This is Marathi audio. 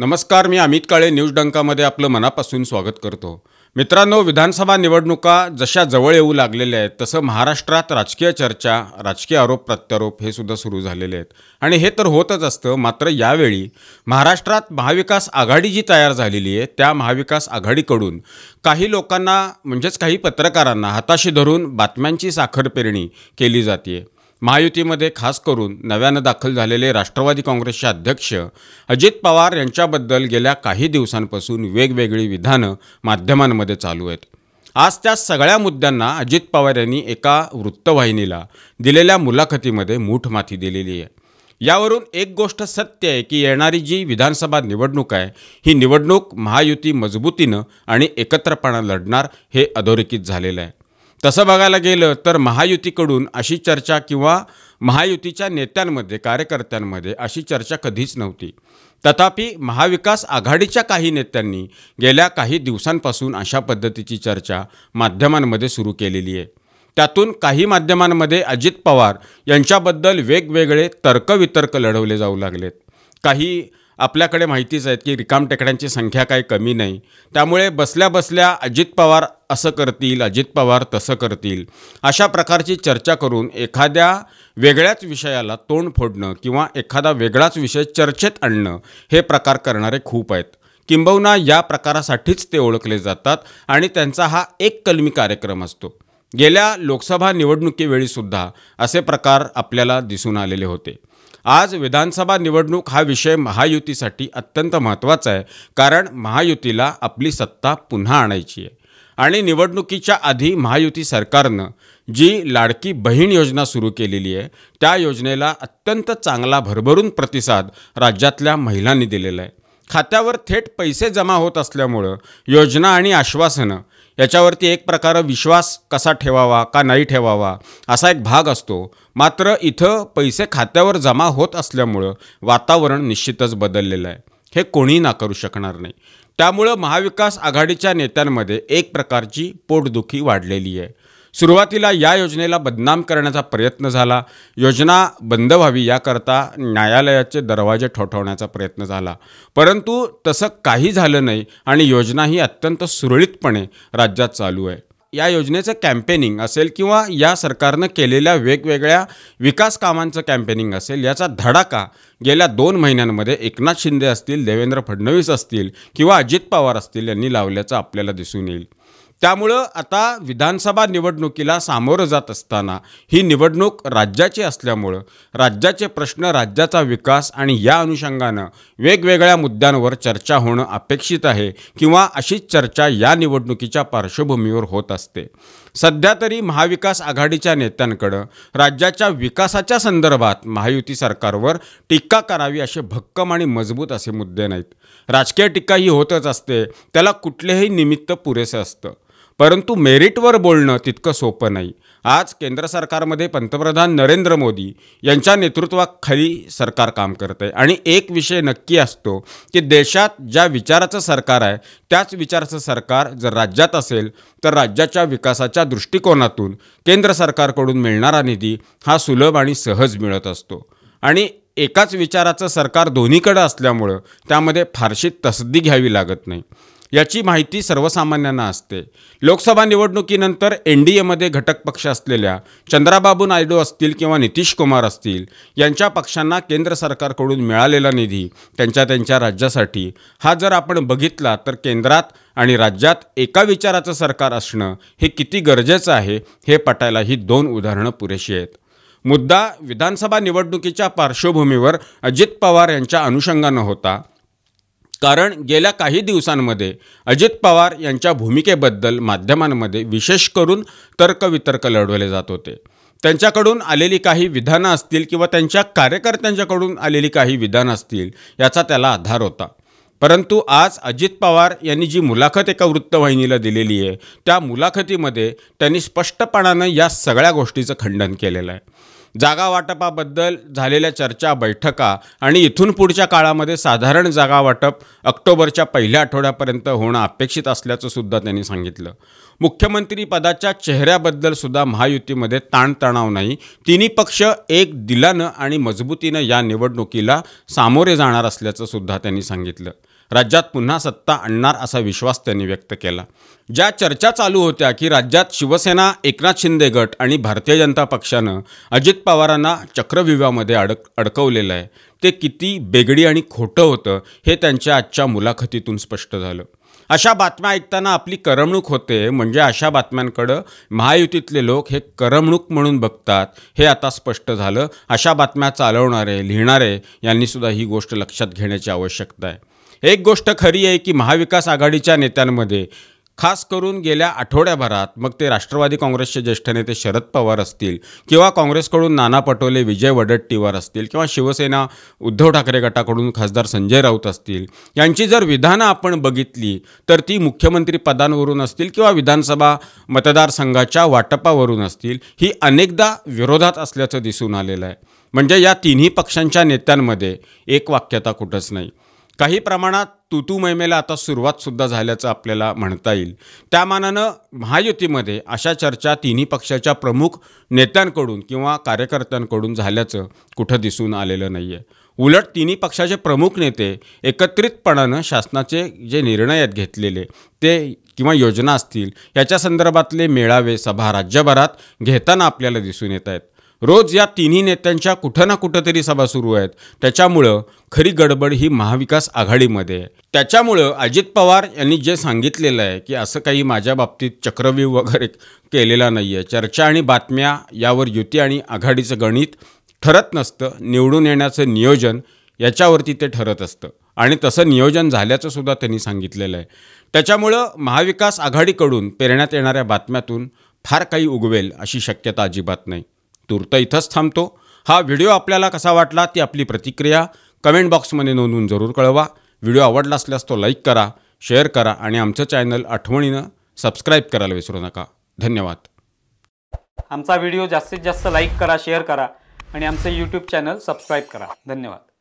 नमस्कार मी अमित काळे न्यूज डंकामध्ये आपलं मनापासून स्वागत करतो मित्रांनो विधानसभा निवडणुका जशा जवळ येऊ लागलेल्या आहेत तसं महाराष्ट्रात राजकीय चर्चा राजकीय आरोप प्रत्यारोप हे सुद्धा सुरू झालेले आहेत आणि हे तर होतच असतं मात्र यावेळी महाराष्ट्रात महाविकास आघाडी जी तयार झालेली आहे त्या महाविकास आघाडीकडून काही लोकांना म्हणजेच काही पत्रकारांना हाताशी धरून बातम्यांची साखर पेरणी केली जाते महायुतीमध्ये खास करून नव्यानं दाखल झालेले राष्ट्रवादी काँग्रेसचे अध्यक्ष अजित पवार यांच्याबद्दल गेल्या काही दिवसांपासून वेगवेगळी विधानं माध्यमांमध्ये चालू आहेत आज त्या सगळ्या मुद्द्यांना अजित पवार यांनी एका वृत्तवाहिनीला दिलेल्या मुलाखतीमध्ये मूठ माथी दिलेली आहे यावरून एक गोष्ट सत्य आहे की येणारी जी विधानसभा निवडणूक आहे ही निवडणूक महायुती मजबूतीनं आणि एकत्रपणा लढणार हे अधोरेखित झालेलं आहे तसं बघायला गेलं तर महायुतीकडून अशी चर्चा किंवा महायुतीच्या नेत्यांमध्ये कार्यकर्त्यांमध्ये अशी चर्चा कधीच नव्हती तथापि महाविकास आघाडीच्या काही नेत्यांनी गेल्या काही दिवसांपासून अशा पद्धतीची चर्चा माध्यमांमध्ये सुरू केलेली आहे त्यातून काही माध्यमांमध्ये अजित पवार यांच्याबद्दल वेगवेगळे तर्कवितर्क लढवले जाऊ लागलेत काही आपल्याकडे माहितीच आहेत की रिकाम टेकड्यांची संख्या काही कमी नाही त्यामुळे बसल्या बसल्या अजित पवार असं करतील अजित पवार तसं करतील अशा प्रकारची चर्चा करून एखाद्या वेगळ्याच विषयाला तोंड फोडणं किंवा एखादा वेगळाच विषय चर्चेत आणणं हे प्रकार करणारे खूप आहेत किंबहुना या प्रकारासाठीच ते ओळखले जातात आणि त्यांचा हा एक कलमी कार्यक्रम असतो गेल्या लोकसभा निवडणुकीवेळीसुद्धा असे प्रकार आपल्याला दिसून आलेले होते आज विधानसभा निवडणूक हा विषय महायुतीसाठी अत्यंत महत्त्वाचा आहे कारण महायुतीला आपली सत्ता पुन्हा आणायची आहे आणि निवडणुकीच्या आधी महायुती सरकारनं जी लाडकी बहीण योजना सुरू केलेली आहे त्या योजनेला अत्यंत चांगला भरभरून प्रतिसाद राज्यातल्या महिलांनी दिलेला आहे खात्यावर थेट पैसे जमा होत असल्यामुळं योजना आणि आश्वासनं याच्यावरती एक प्रकार विश्वास कसा ठेवावा का नाही ठेवावा असा एक भाग असतो मात्र इथं पैसे खात्यावर जमा होत असल्यामुळं वातावरण निश्चितच बदललेलं आहे हे कोणीही नाकारू शकणार नाही त्यामुळं महाविकास आघाडीच्या नेत्यांमध्ये एक प्रकारची पोटदुखी वाढलेली आहे सुरुवातीला या योजनेला बदनाम करण्याचा प्रयत्न झाला योजना बंद व्हावी याकरता न्यायालयाचे दरवाजे ठोठवण्याचा प्रयत्न झाला परंतु तसं काही झालं नाही आणि योजना ही अत्यंत सुरळीतपणे राज्यात चालू आहे या योजनेचं कॅम्पेनिंग असेल किंवा या सरकारनं केलेल्या वेगवेगळ्या विकास कामांचं कॅम्पेनिंग असेल याचा धडाका गेल्या दोन महिन्यांमध्ये एकनाथ शिंदे असतील देवेंद्र फडणवीस असतील किंवा अजित पवार असतील यांनी लावल्याचं आपल्याला दिसून येईल त्यामुळं आता विधानसभा निवडणुकीला सामोरं जात असताना ही निवडणूक राज्याची असल्यामुळं राज्याचे प्रश्न राज्याचा विकास आणि या अनुषंगानं वेगवेगळ्या मुद्द्यांवर चर्चा होणं अपेक्षित आहे किंवा अशीच चर्चा या निवडणुकीच्या पार्श्वभूमीवर होत असते सध्या तरी महाविकास आघाडीच्या नेत्यांकडं राज्याच्या विकासाच्या संदर्भात महायुती सरकारवर टीका करावी असे भक्कम आणि मजबूत असे मुद्दे नाहीत राजकीय टीका ही होतच असते त्याला कुठलेही निमित्त पुरेसे असतं परंतु मेरिटवर बोलणं तितकं सोपं नाही आज केंद्र सरकारमध्ये पंतप्रधान नरेंद्र मोदी यांच्या नेतृत्वाखाली सरकार काम करत आहे आणि एक विषय नक्की असतो की देशात ज्या विचाराचं सरकार आहे त्याच विचाराचं सरकार जर राज्यात असेल तर राज्याच्या विकासाच्या दृष्टिकोनातून केंद्र सरकारकडून मिळणारा निधी हा सुलभ आणि सहज मिळत असतो आणि एकाच विचाराचं सरकार दोन्हीकडं असल्यामुळं त्यामध्ये फारशी तसदी घ्यावी लागत नाही याची माहिती सर्वसामान्यांना असते लोकसभा निवडणुकीनंतर एन डी एमध्ये घटक पक्ष असलेल्या चंद्राबाबू नायडू असतील किंवा नितीश कुमार असतील यांच्या पक्षांना केंद्र सरकारकडून मिळालेला निधी त्यांच्या त्यांच्या राज्यासाठी हा जर आपण बघितला तर केंद्रात आणि राज्यात एका विचाराचं सरकार असणं हे किती गरजेचं आहे हे पटायला ही दोन उदाहरणं पुरेशी आहेत मुद्दा विधानसभा निवडणुकीच्या पार्श्वभूमीवर अजित पवार यांच्या अनुषंगानं होता कारण गेल्या काही दिवसांमध्ये अजित पवार यांच्या भूमिकेबद्दल माध्यमांमध्ये विशेष करून तर्कवितर्क लढवले जात होते त्यांच्याकडून आलेली काही विधानं असतील किंवा त्यांच्या कार्यकर्त्यांच्याकडून आलेली काही विधानं असतील याचा त्याला आधार होता परंतु आज अजित पवार यांनी जी मुलाखत एका वृत्तवाहिनीला दिलेली आहे त्या मुलाखतीमध्ये त्यांनी स्पष्टपणानं या सगळ्या गोष्टीचं खंडन केलेलं आहे जागा वाटपाबद्दल झालेल्या चर्चा बैठका आणि इथून पुढच्या काळामध्ये साधारण जागा वाटप ऑक्टोबरच्या पहिल्या आठवड्यापर्यंत होणं अपेक्षित असल्याचं सुद्धा त्यांनी सांगितलं मुख्यमंत्री पदाच्या चेहऱ्याबद्दल सुद्धा महायुतीमध्ये ताणतणाव नाही तिन्ही पक्ष एक दिलानं आणि मजबूतीनं या निवडणुकीला सामोरे जाणार असल्याचं सुद्धा त्यांनी सांगितलं राज्यात पुन्हा सत्ता आणणार असा विश्वास त्यांनी व्यक्त केला ज्या चर्चा चालू होत्या की राज्यात शिवसेना एकनाथ शिंदे गट आणि भारतीय जनता पक्षानं अजित पवारांना चक्रव्यूहामध्ये अडक अडकवलेलं आहे ते किती बेगडी आणि खोटं होतं हे त्यांच्या आजच्या मुलाखतीतून स्पष्ट झालं अशा बातम्या ऐकताना आपली करमणूक होते म्हणजे अशा बातम्यांकडं महायुतीतले लोक हे करमणूक म्हणून बघतात हे आता स्पष्ट झालं अशा बातम्या चालवणारे लिहिणारे यांनीसुद्धा ही गोष्ट लक्षात घेण्याची आवश्यकता आहे एक गोष्ट खरी आहे की महाविकास आघाडीच्या नेत्यांमध्ये खास करून गेल्या आठवड्याभरात मग ते राष्ट्रवादी काँग्रेसचे ज्येष्ठ नेते शरद पवार असतील किंवा काँग्रेसकडून नाना पटोले विजय वडट्टीवार असतील किंवा शिवसेना उद्धव ठाकरे गटाकडून खासदार संजय राऊत असतील यांची जर विधानं आपण बघितली तर ती मुख्यमंत्री पदांवरून असतील किंवा विधानसभा मतदारसंघाच्या वाटपावरून असतील ही अनेकदा विरोधात असल्याचं दिसून आलेलं आहे म्हणजे या तिन्ही पक्षांच्या नेत्यांमध्ये एक वाक्यता कुठंच नाही काही प्रमाणात तुतुमहिमेला आता सुरुवातसुद्धा झाल्याचं आपल्याला म्हणता येईल त्या मानानं महायुतीमध्ये अशा चर्चा तिन्ही पक्षाच्या प्रमुख नेत्यांकडून किंवा कार्यकर्त्यांकडून झाल्याचं कुठं दिसून आलेलं नाही आहे उलट तिन्ही पक्षाचे प्रमुख नेते एकत्रितपणानं शासनाचे जे निर्णय आहेत घेतलेले ते किंवा योजना असतील याच्या संदर्भातले मेळावे सभा राज्यभरात घेताना आपल्याला दिसून येत आहेत रोज या तिन्ही नेत्यांच्या कुठं ना कुठंतरी सभा सुरू आहेत त्याच्यामुळं खरी गडबड ही महाविकास आघाडीमध्ये आहे त्याच्यामुळं अजित पवार यांनी जे सांगितलेलं आहे की असं काही माझ्या बाबतीत चक्रव्यूह वगैरे केलेला नाही आहे चर्चा आणि बातम्या यावर युती आणि आघाडीचं गणित ठरत नसतं निवडून येण्याचं नियोजन याच्यावरती ते ठरत असतं आणि तसं नियोजन झाल्याचं सुद्धा त्यांनी सांगितलेलं आहे त्याच्यामुळं महाविकास आघाडीकडून पेरण्यात येणाऱ्या बातम्यातून फार काही उगवेल अशी शक्यता अजिबात नाही तूर्त इथंच थांबतो हा व्हिडिओ आपल्याला कसा वाटला ती आपली प्रतिक्रिया कमेंट बॉक्समध्ये नोंदवून जरूर कळवा व्हिडिओ आवडला असल्यास तो लाईक करा शेअर करा आणि आमचं चॅनल आठवणीनं सबस्क्राईब करायला विसरू नका धन्यवाद आमचा व्हिडिओ जास्तीत जास्त लाईक करा शेअर करा आणि आमचं यूट्यूब चॅनल सबस्क्राईब करा धन्यवाद